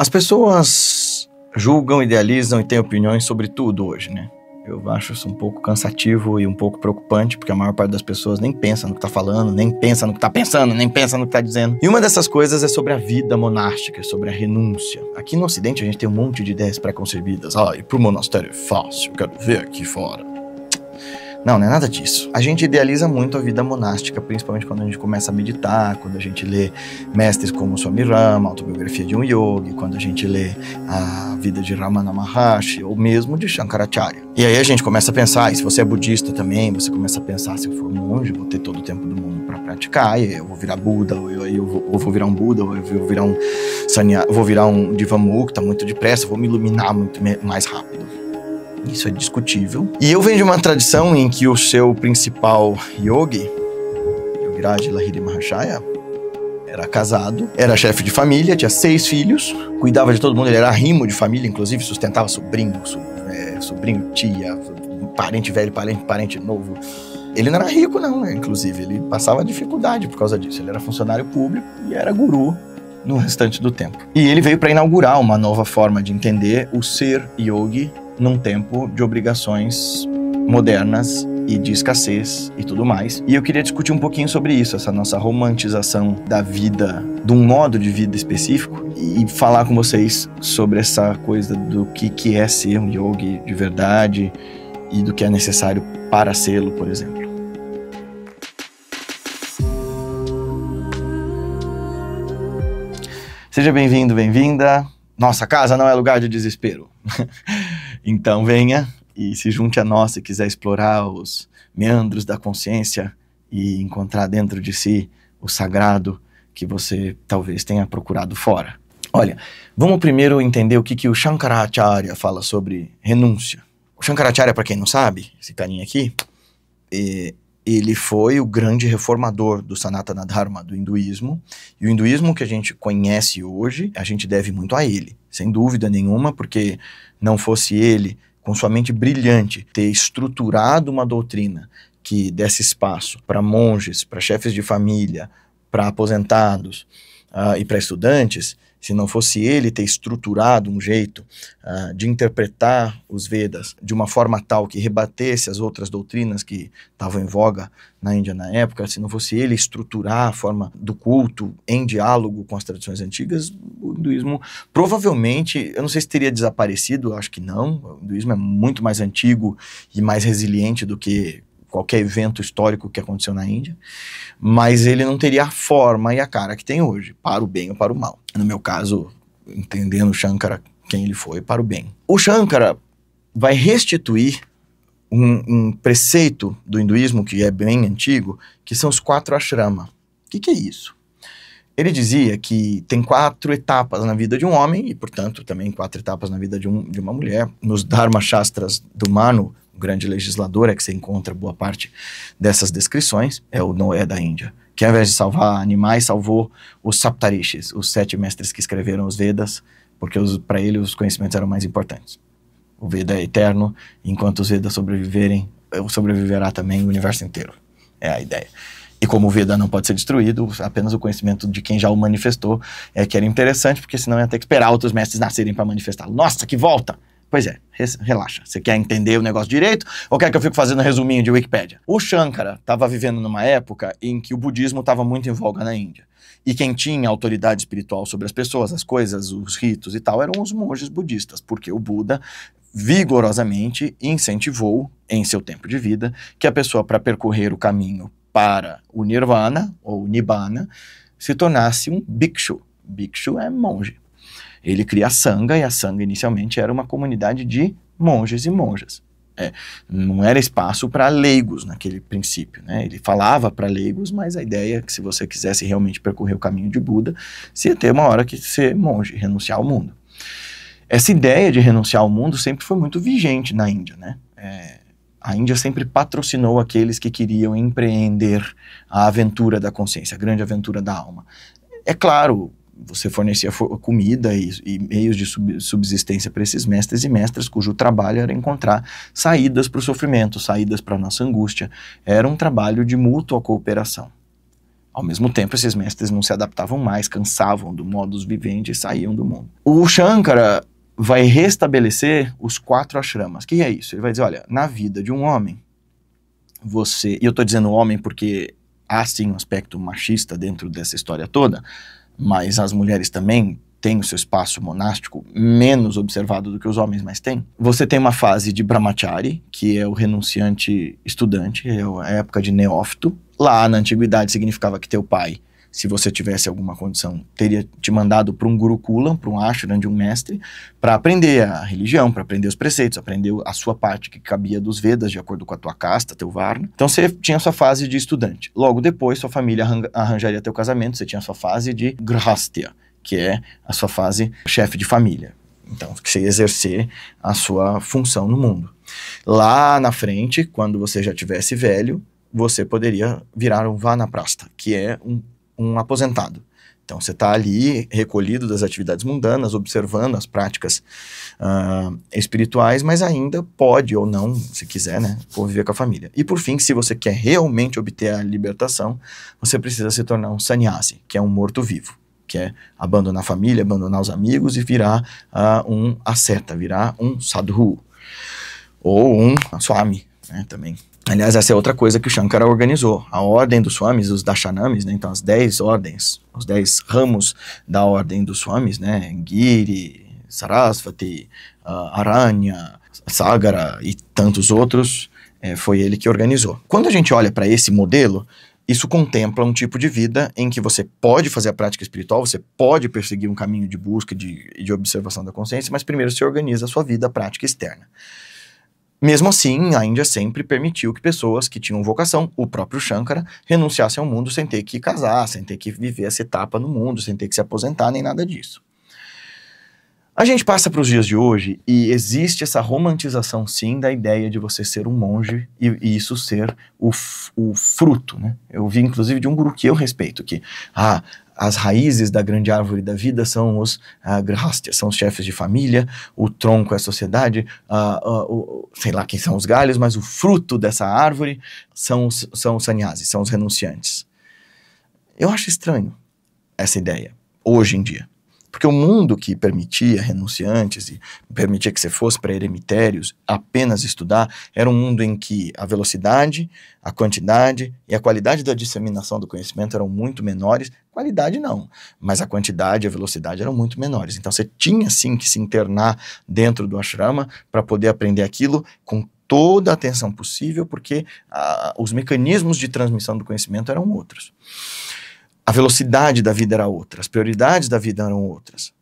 As pessoas julgam, idealizam e têm opiniões sobre tudo hoje, né? Eu acho isso um pouco cansativo e um pouco preocupante, porque a maior parte das pessoas nem pensa no que tá falando, nem pensa no que tá pensando, nem pensa no que tá dizendo. E uma dessas coisas é sobre a vida monástica, sobre a renúncia. Aqui no Ocidente a gente tem um monte de ideias pré-concebidas. Ah, ir pro monastério é fácil, quero ver aqui fora. Não, não é nada disso. A gente idealiza muito a vida monástica, principalmente quando a gente começa a meditar, quando a gente lê mestres como Swami Rama, Autobiografia de um Yogi, quando a gente lê a vida de Ramana Maharshi, ou mesmo de Shankaracharya. E aí a gente começa a pensar, se você é budista também, você começa a pensar, se eu for monge, vou ter todo o tempo do mundo para praticar, e eu vou virar Buda, ou eu, eu, vou, eu, vou, virar um Buda, ou eu vou virar um Sanya, vou virar um Divamukta muito depressa, vou me iluminar muito mais rápido. Isso é discutível. E eu venho de uma tradição em que o seu principal yogi, Yogiraj Lahiri Mahashaya, era casado, era chefe de família, tinha seis filhos, cuidava de todo mundo, ele era rimo de família, inclusive sustentava sobrinho, so, é, sobrinho, tia, parente velho, parente, parente novo. Ele não era rico, não, né? inclusive, ele passava dificuldade por causa disso. Ele era funcionário público e era guru no restante do tempo. E ele veio para inaugurar uma nova forma de entender o ser yogi num tempo de obrigações modernas e de escassez e tudo mais. E eu queria discutir um pouquinho sobre isso, essa nossa romantização da vida, de um modo de vida específico, e falar com vocês sobre essa coisa do que, que é ser um yogi de verdade e do que é necessário para sê-lo, por exemplo. Seja bem-vindo, bem-vinda nossa casa não é lugar de desespero. então venha e se junte a nós se quiser explorar os meandros da consciência e encontrar dentro de si o sagrado que você talvez tenha procurado fora. Olha, vamos primeiro entender o que, que o Shankaracharya fala sobre renúncia. O Shankaracharya, para quem não sabe, esse carinha aqui, é, ele foi o grande reformador do Sanatana Dharma, do hinduísmo. E o hinduísmo que a gente conhece hoje, a gente deve muito a ele, sem dúvida nenhuma, porque não fosse ele, com sua mente brilhante, ter estruturado uma doutrina que desse espaço para monges, para chefes de família, para aposentados uh, e para estudantes, se não fosse ele ter estruturado um jeito uh, de interpretar os Vedas de uma forma tal que rebatesse as outras doutrinas que estavam em voga na Índia na época, se não fosse ele estruturar a forma do culto em diálogo com as tradições antigas, o hinduísmo provavelmente, eu não sei se teria desaparecido, acho que não. O hinduísmo é muito mais antigo e mais resiliente do que qualquer evento histórico que aconteceu na Índia, mas ele não teria a forma e a cara que tem hoje, para o bem ou para o mal. No meu caso, entendendo Shankara quem ele foi, para o bem. O Shankara vai restituir um, um preceito do hinduísmo que é bem antigo, que são os quatro ashrama. O que, que é isso? Ele dizia que tem quatro etapas na vida de um homem, e portanto também quatro etapas na vida de, um, de uma mulher. Nos Dharma Shastras do Manu, grande legislador, é que você encontra boa parte dessas descrições, é o Noé da Índia, que ao invés de salvar animais, salvou os Saptarishis, os sete mestres que escreveram os Vedas, porque para ele os conhecimentos eram mais importantes. O Veda é eterno, enquanto os Vedas sobreviverem, sobreviverá também o universo inteiro. É a ideia. E como o Veda não pode ser destruído, apenas o conhecimento de quem já o manifestou é que era interessante, porque senão ia ter que esperar outros mestres nascerem para manifestá-lo. Nossa, que volta! Pois é, relaxa. Você quer entender o negócio direito ou quer que eu fique fazendo resuminho de Wikipedia? O Shankara estava vivendo numa época em que o budismo estava muito em voga na Índia. E quem tinha autoridade espiritual sobre as pessoas, as coisas, os ritos e tal, eram os monges budistas, porque o Buda vigorosamente incentivou, em seu tempo de vida, que a pessoa, para percorrer o caminho para o Nirvana ou Nibbana, se tornasse um bhikshu. Bhikshu é monge. Ele cria a Sangha, e a Sangha inicialmente era uma comunidade de monges e monjas. É, não era espaço para leigos naquele princípio. Né? Ele falava para leigos, mas a ideia é que se você quisesse realmente percorrer o caminho de Buda, você ia ter uma hora que ser monge, renunciar ao mundo. Essa ideia de renunciar ao mundo sempre foi muito vigente na Índia. Né? É, a Índia sempre patrocinou aqueles que queriam empreender a aventura da consciência, a grande aventura da alma. É claro, você fornecia comida e, e meios de subsistência para esses mestres e mestras cujo trabalho era encontrar saídas para o sofrimento, saídas para a nossa angústia. Era um trabalho de mútua cooperação. Ao mesmo tempo, esses mestres não se adaptavam mais, cansavam do modus vivendi e saíam do mundo. O Shankara vai restabelecer os quatro ashramas. O que é isso? Ele vai dizer, olha, na vida de um homem, você... E eu estou dizendo homem porque há sim um aspecto machista dentro dessa história toda, mas as mulheres também têm o seu espaço monástico menos observado do que os homens, mas tem. Você tem uma fase de brahmachari, que é o renunciante estudante, é a época de neófito. Lá na antiguidade significava que teu pai se você tivesse alguma condição, teria te mandado para um guru kula, para um ashram de um mestre, para aprender a religião, para aprender os preceitos, aprender a sua parte que cabia dos Vedas, de acordo com a tua casta, teu varna. Então você tinha sua fase de estudante. Logo depois, sua família arranjaria teu casamento, você tinha sua fase de grhastya, que é a sua fase chefe de família. Então, que você ia exercer a sua função no mundo. Lá na frente, quando você já tivesse velho, você poderia virar um vanaprasta, que é um um aposentado. Então, você está ali recolhido das atividades mundanas, observando as práticas uh, espirituais, mas ainda pode ou não, se quiser, né, conviver com a família. E por fim, se você quer realmente obter a libertação, você precisa se tornar um sannyasi, que é um morto-vivo, que é abandonar a família, abandonar os amigos e virar uh, um asceta, virar um sadhu, ou um swami, né, também Aliás, essa é outra coisa que o Shankara organizou. A ordem dos swamis, os dashanamis, né? então as dez ordens, os dez ramos da ordem dos swamis, né? Giri, Sarasvati, uh, Aranya, Sagara e tantos outros, é, foi ele que organizou. Quando a gente olha para esse modelo, isso contempla um tipo de vida em que você pode fazer a prática espiritual, você pode perseguir um caminho de busca, de, de observação da consciência, mas primeiro você organiza a sua vida, a prática externa. Mesmo assim, a Índia sempre permitiu que pessoas que tinham vocação, o próprio Shankara, renunciassem ao mundo sem ter que casar, sem ter que viver essa etapa no mundo, sem ter que se aposentar, nem nada disso. A gente passa para os dias de hoje e existe essa romantização, sim, da ideia de você ser um monge e, e isso ser o, o fruto, né? Eu vi, inclusive, de um guru que eu respeito que, ah, as raízes da grande árvore da vida são os uh, são os chefes de família, o tronco é a sociedade, uh, uh, sei lá quem são os galhos, mas o fruto dessa árvore são, são os sannyasis, são os renunciantes. Eu acho estranho essa ideia, hoje em dia. Porque o mundo que permitia renunciantes e permitia que você fosse para eremitérios apenas estudar era um mundo em que a velocidade, a quantidade e a qualidade da disseminação do conhecimento eram muito menores. Qualidade não, mas a quantidade e a velocidade eram muito menores. Então você tinha sim que se internar dentro do ashrama para poder aprender aquilo com toda a atenção possível, porque ah, os mecanismos de transmissão do conhecimento eram outros a velocidade da vida era outra, as prioridades da vida eram outras.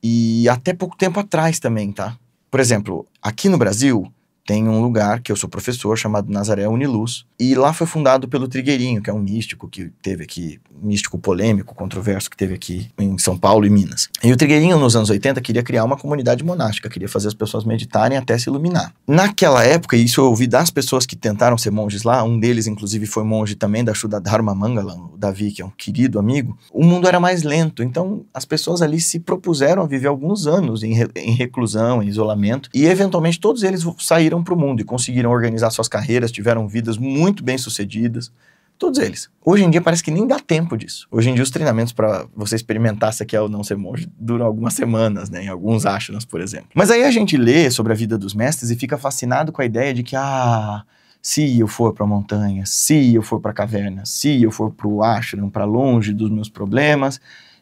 E até pouco tempo atrás também, tá? Por exemplo, aqui no Brasil, tem um lugar que eu sou professor chamado Nazaré Uniluz. E lá foi fundado pelo Trigueirinho, que é um místico que teve aqui, místico polêmico, controverso, que teve aqui em São Paulo e Minas. E o Trigueirinho, nos anos 80, queria criar uma comunidade monástica, queria fazer as pessoas meditarem até se iluminar. Naquela época, e isso eu ouvi das pessoas que tentaram ser monges lá, um deles, inclusive, foi monge também da Shuddha Dharma Mangalam, o Davi, que é um querido amigo, o mundo era mais lento. Então, as pessoas ali se propuseram a viver alguns anos em, re em reclusão, em isolamento, e eventualmente todos eles saíram saíram para o mundo e conseguiram organizar suas carreiras, tiveram vidas muito bem sucedidas. Todos eles. Hoje em dia parece que nem dá tempo disso. Hoje em dia os treinamentos para você experimentar se é ou não ser monge duram algumas semanas, né? Em alguns ashrams, por exemplo. Mas aí a gente lê sobre a vida dos mestres e fica fascinado com a ideia de que, ah, se eu for para a montanha, se eu for para a caverna, se eu for para o ashram, para longe dos meus problemas,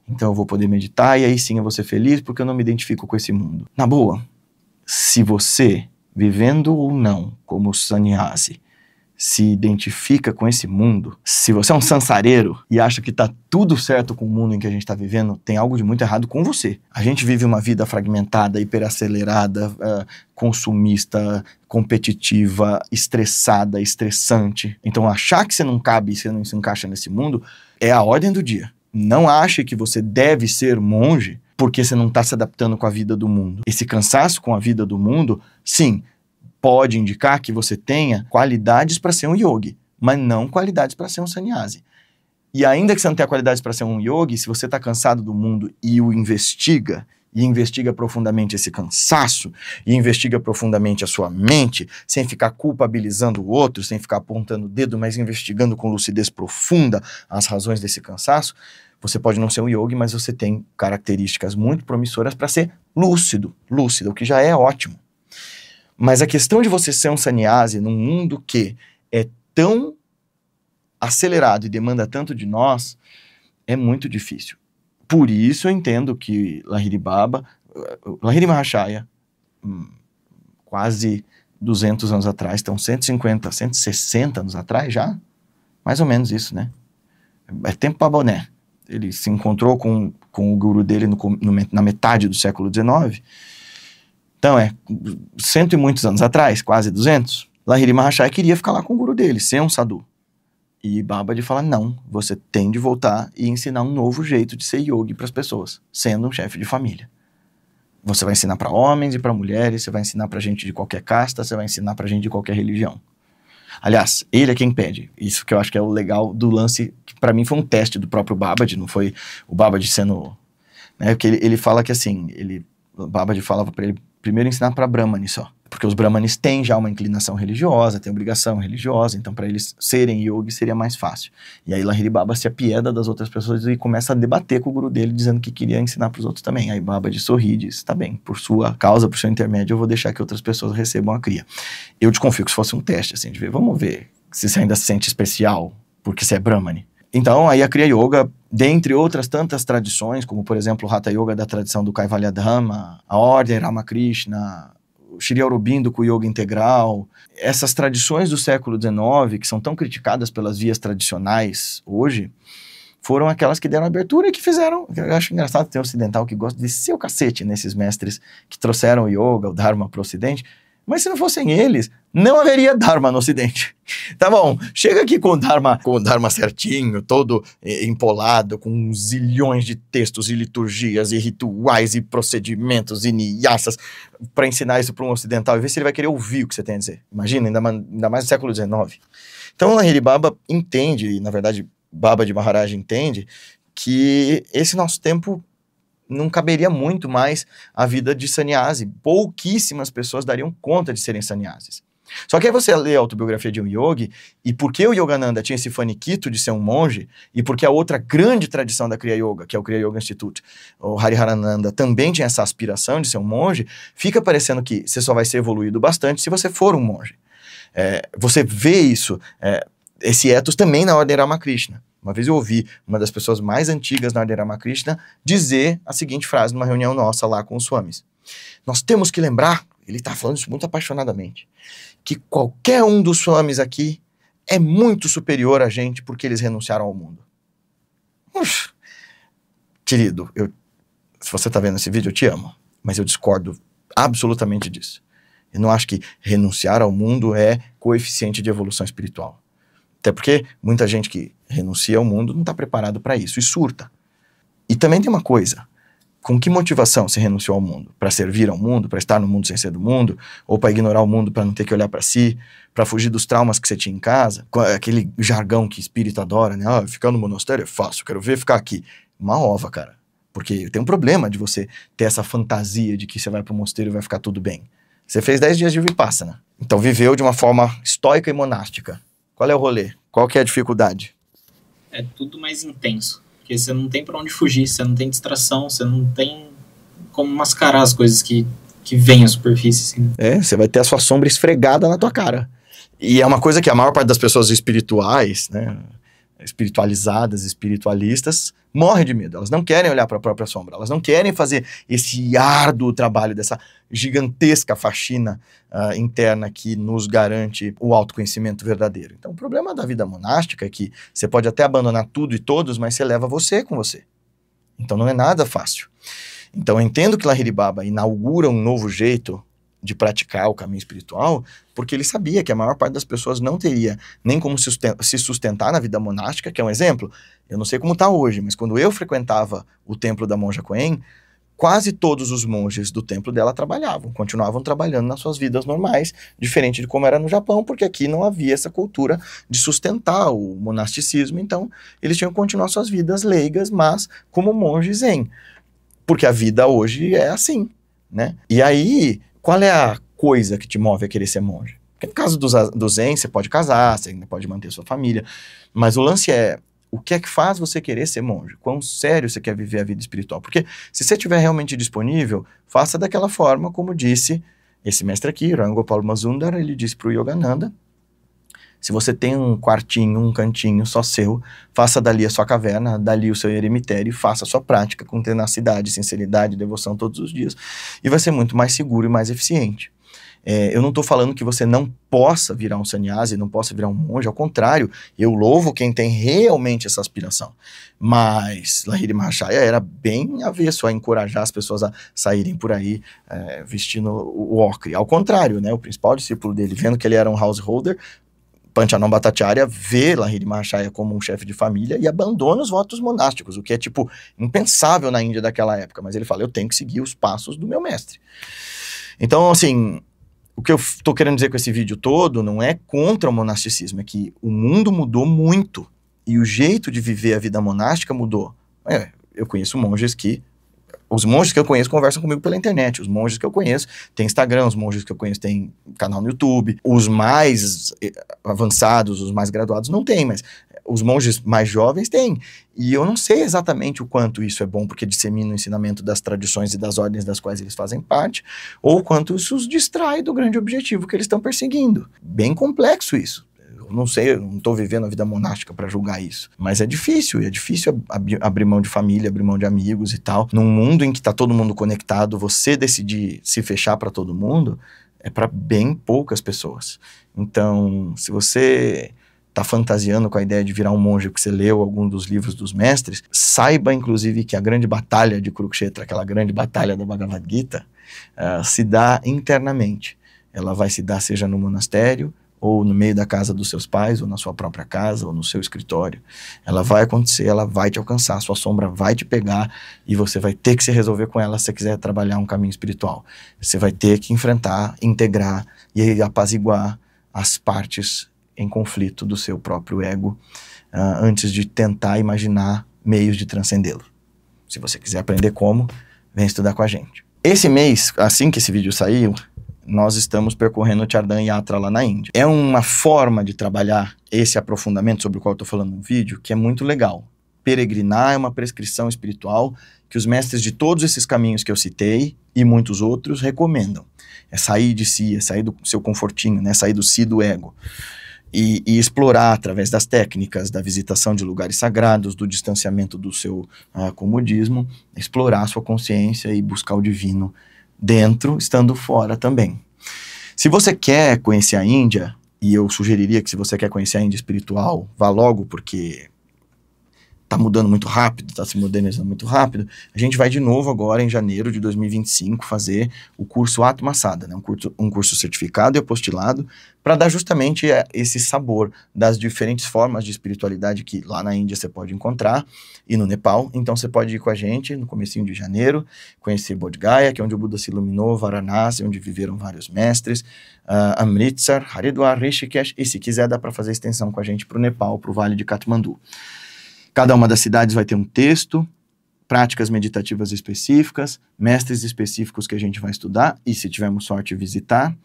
então eu vou poder meditar e aí sim eu vou ser feliz porque eu não me identifico com esse mundo. Na boa, se você vivendo ou não como sannyasi, se identifica com esse mundo, se você é um sansareiro e acha que está tudo certo com o mundo em que a gente está vivendo, tem algo de muito errado com você. A gente vive uma vida fragmentada, hiperacelerada, uh, consumista, competitiva, estressada, estressante. Então, achar que você não cabe, você não se encaixa nesse mundo, é a ordem do dia. Não ache que você deve ser monge porque você não está se adaptando com a vida do mundo. Esse cansaço com a vida do mundo, sim, pode indicar que você tenha qualidades para ser um yogi, mas não qualidades para ser um sannyasi. E ainda que você não tenha qualidades para ser um yogi, se você está cansado do mundo e o investiga, e investiga profundamente esse cansaço, e investiga profundamente a sua mente, sem ficar culpabilizando o outro, sem ficar apontando o dedo, mas investigando com lucidez profunda as razões desse cansaço, você pode não ser um yogi, mas você tem características muito promissoras para ser lúcido, lúcido, o que já é ótimo. Mas a questão de você ser um sannyasi num mundo que é tão acelerado e demanda tanto de nós é muito difícil. Por isso eu entendo que Lahiri Baba, eh, Lahiri Mahashaya, hum, quase 200 anos atrás, então 150, 160 anos atrás já, mais ou menos isso, né? É tempo para boné ele se encontrou com, com o guru dele no, no, na metade do século XIX. Então, é cento e muitos anos atrás, quase 200, Lahiri Mahachai queria ficar lá com o guru dele, ser um sadhu. E Baba lhe fala, não, você tem de voltar e ensinar um novo jeito de ser yogi para as pessoas, sendo um chefe de família. Você vai ensinar para homens e para mulheres, você vai ensinar para gente de qualquer casta, você vai ensinar para gente de qualquer religião. Aliás, ele é quem pede. Isso que eu acho que é o legal do lance, que para mim foi um teste do próprio Babad não foi o Babad sendo. Né, porque ele, ele fala que assim, ele, o Babad falava para ele primeiro ensinar para Brahmani só porque os brahmanes têm já uma inclinação religiosa, têm obrigação religiosa, então para eles serem yogis seria mais fácil. E aí Lahiri Baba se apieda das outras pessoas e começa a debater com o guru dele, dizendo que queria ensinar para os outros também. Aí Baba de sorri diz, tá bem, por sua causa, por seu intermédio, eu vou deixar que outras pessoas recebam a cria. Eu te confio que se fosse um teste, assim, de ver, vamos ver se você ainda se sente especial porque você é brahmane. Então, aí a Kriya Yoga, dentre outras tantas tradições, como por exemplo o Hatha Yoga da tradição do Kaivalya Dhamma, a Ordem Ramakrishna, Shri Aurobindo com o yoga integral, essas tradições do século XIX, que são tão criticadas pelas vias tradicionais hoje, foram aquelas que deram abertura e que fizeram. Eu acho engraçado ter um ocidental que gosta de seu cacete nesses mestres que trouxeram o yoga, o dharma para o ocidente mas se não fossem eles, não haveria Dharma no Ocidente. Tá bom, chega aqui com o Dharma, com o Dharma certinho, todo eh, empolado, com zilhões de textos e liturgias e rituais e procedimentos e niaças para ensinar isso para um ocidental e ver se ele vai querer ouvir o que você tem a dizer. Imagina, ainda, ainda mais no século XIX. Então, Lahiri Baba entende, e na verdade Baba de Maharaj entende, que esse nosso tempo não caberia muito mais a vida de sannyasi. Pouquíssimas pessoas dariam conta de serem sannyasis. Só que aí você lê a autobiografia de um yogi, e porque o Yogananda tinha esse faniquito de ser um monge, e porque a outra grande tradição da Kriya Yoga, que é o Kriya Yoga Institute, o Hariharananda também tinha essa aspiração de ser um monge, fica parecendo que você só vai ser evoluído bastante se você for um monge. É, você vê isso, é, esse ethos também na Ordem Ramakrishna. Uma vez eu ouvi uma das pessoas mais antigas na ordem dizer a seguinte frase numa reunião nossa lá com os swamis. Nós temos que lembrar, ele está falando isso muito apaixonadamente, que qualquer um dos swamis aqui é muito superior a gente porque eles renunciaram ao mundo. Uf, querido, eu, se você está vendo esse vídeo, eu te amo, mas eu discordo absolutamente disso. Eu não acho que renunciar ao mundo é coeficiente de evolução espiritual. Até porque muita gente que renuncia ao mundo não está preparado para isso e surta. E também tem uma coisa: com que motivação se renunciou ao mundo? Para servir ao mundo, para estar no mundo sem ser do mundo, ou para ignorar o mundo para não ter que olhar para si, para fugir dos traumas que você tinha em casa? É aquele jargão que espírito adora, né? Ah, ficar no monastério é fácil, quero ver ficar aqui. Uma ova, cara. Porque tem um problema de você ter essa fantasia de que você vai para o mosteiro e vai ficar tudo bem. Você fez 10 dias de Vipassana. Então viveu de uma forma estoica e monástica. Qual é o rolê? Qual que é a dificuldade? É tudo mais intenso, porque você não tem para onde fugir, você não tem distração, você não tem como mascarar as coisas que, que vêm à superfície. Assim. É, você vai ter a sua sombra esfregada na tua cara. E é uma coisa que a maior parte das pessoas espirituais, né, espiritualizadas, espiritualistas, morrem de medo. Elas não querem olhar para a própria sombra, elas não querem fazer esse árduo trabalho dessa gigantesca faxina uh, interna que nos garante o autoconhecimento verdadeiro. Então, o problema da vida monástica é que você pode até abandonar tudo e todos, mas você leva você com você. Então, não é nada fácil. Então, eu entendo que Lahiri Baba inaugura um novo jeito de praticar o caminho espiritual, porque ele sabia que a maior parte das pessoas não teria nem como se sustentar na vida monástica, que é um exemplo. Eu não sei como está hoje, mas quando eu frequentava o templo da monja Coen, quase todos os monges do templo dela trabalhavam, continuavam trabalhando nas suas vidas normais, diferente de como era no Japão, porque aqui não havia essa cultura de sustentar o monasticismo, então eles tinham que continuar suas vidas leigas, mas como monges em. Porque a vida hoje é assim, né? E aí, qual é a coisa que te move a querer ser monge? Porque no caso dos, do Zen, você pode casar, você ainda pode manter sua família, mas o lance é o que é que faz você querer ser monge? Quão sério você quer viver a vida espiritual? Porque se você estiver realmente disponível, faça daquela forma como disse esse mestre aqui, Rango Mazundar, ele disse para o Yogananda, se você tem um quartinho, um cantinho só seu, faça dali a sua caverna, dali o seu eremitério, faça a sua prática com tenacidade, sinceridade, devoção todos os dias. E vai ser muito mais seguro e mais eficiente. É, eu não estou falando que você não possa virar um sannyasi, não possa virar um monge, ao contrário, eu louvo quem tem realmente essa aspiração. Mas Lahiri Mahashaya era bem avesso a encorajar as pessoas a saírem por aí é, vestindo o ocre. Ao contrário, né, o principal discípulo dele, vendo que ele era um householder, Panchanon Bhattacharya vê Lahiri Mahachaya como um chefe de família e abandona os votos monásticos, o que é, tipo, impensável na Índia daquela época. Mas ele fala, eu tenho que seguir os passos do meu mestre. Então, assim, o que eu estou querendo dizer com esse vídeo todo não é contra o monasticismo, é que o mundo mudou muito e o jeito de viver a vida monástica mudou. É, eu conheço monges que os monges que eu conheço conversam comigo pela internet. Os monges que eu conheço têm Instagram, os monges que eu conheço têm canal no YouTube. Os mais eh, avançados, os mais graduados não têm, mas eh, os monges mais jovens têm. E eu não sei exatamente o quanto isso é bom, porque dissemina o ensinamento das tradições e das ordens das quais eles fazem parte, ou quanto isso os distrai do grande objetivo que eles estão perseguindo. Bem complexo isso. Eu não sei, eu não estou vivendo a vida monástica para julgar isso. Mas é difícil, e é difícil ab abrir mão de família, abrir mão de amigos e tal. Num mundo em que está todo mundo conectado, você decidir se fechar para todo mundo é para bem poucas pessoas. Então, se você está fantasiando com a ideia de virar um monge porque você leu algum dos livros dos mestres, saiba, inclusive, que a grande batalha de Kurukshetra, aquela grande batalha da Bhagavad Gita, uh, se dá internamente. Ela vai se dar seja no monastério, ou no meio da casa dos seus pais, ou na sua própria casa, ou no seu escritório. Ela vai acontecer, ela vai te alcançar, sua sombra vai te pegar e você vai ter que se resolver com ela se você quiser trabalhar um caminho espiritual. Você vai ter que enfrentar, integrar e apaziguar as partes em conflito do seu próprio ego uh, antes de tentar imaginar meios de transcendê-lo. Se você quiser aprender como, vem estudar com a gente. Esse mês, assim que esse vídeo saiu, nós estamos percorrendo o Chardan Yatra lá na Índia. É uma forma de trabalhar esse aprofundamento sobre o qual eu estou falando no vídeo que é muito legal. Peregrinar é uma prescrição espiritual que os mestres de todos esses caminhos que eu citei e muitos outros recomendam. É sair de si, é sair do seu confortinho, né? sair do si do ego. E, e, explorar através das técnicas da visitação de lugares sagrados, do distanciamento do seu ah, comodismo, explorar a sua consciência e buscar o divino dentro, estando fora também. Se você quer conhecer a Índia, e eu sugeriria que se você quer conhecer a Índia espiritual, vá logo, porque está mudando muito rápido, está se modernizando muito rápido. A gente vai de novo agora, em janeiro de 2025, fazer o curso Atmasada, né? um, curso, um curso certificado e apostilado para dar justamente é, esse sabor das diferentes formas de espiritualidade que lá na Índia você pode encontrar e no Nepal. Então você pode ir com a gente no comecinho de janeiro, conhecer Bodh Gaya, que é onde o Buda se iluminou, Varanasi, onde viveram vários mestres, uh, Amritsar, Haridwar, Rishikesh, e se quiser dá para fazer extensão com a gente para o Nepal, para o Vale de Katmandu. Cada uma das cidades vai ter um texto, práticas meditativas específicas, mestres específicos que a gente vai estudar e, se tivermos sorte, visitar.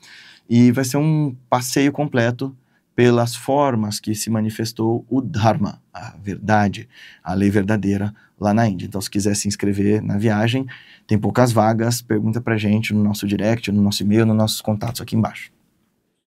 E vai ser um passeio completo pelas formas que se manifestou o Dharma, a verdade, a lei verdadeira lá na Índia. Então, se quiser se inscrever na viagem, tem poucas vagas, pergunta para gente no nosso direct, no nosso e-mail, nos nossos contatos aqui embaixo.